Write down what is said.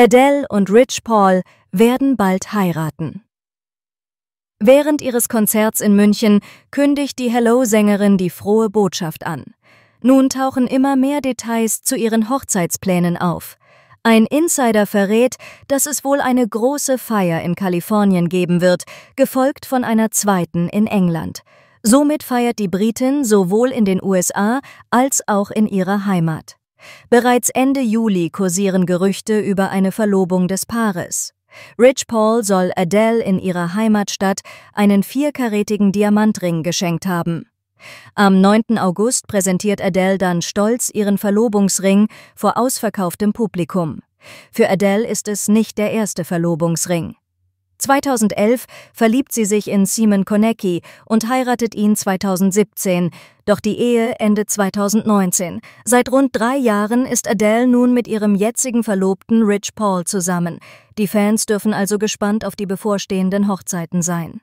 Adele und Rich Paul werden bald heiraten. Während ihres Konzerts in München kündigt die Hello-Sängerin die frohe Botschaft an. Nun tauchen immer mehr Details zu ihren Hochzeitsplänen auf. Ein Insider verrät, dass es wohl eine große Feier in Kalifornien geben wird, gefolgt von einer zweiten in England. Somit feiert die Britin sowohl in den USA als auch in ihrer Heimat. Bereits Ende Juli kursieren Gerüchte über eine Verlobung des Paares. Rich Paul soll Adele in ihrer Heimatstadt einen vierkarätigen Diamantring geschenkt haben. Am 9. August präsentiert Adele dann stolz ihren Verlobungsring vor ausverkauftem Publikum. Für Adele ist es nicht der erste Verlobungsring. 2011 verliebt sie sich in Simon Konecki und heiratet ihn 2017, doch die Ehe endet 2019. Seit rund drei Jahren ist Adele nun mit ihrem jetzigen Verlobten Rich Paul zusammen. Die Fans dürfen also gespannt auf die bevorstehenden Hochzeiten sein.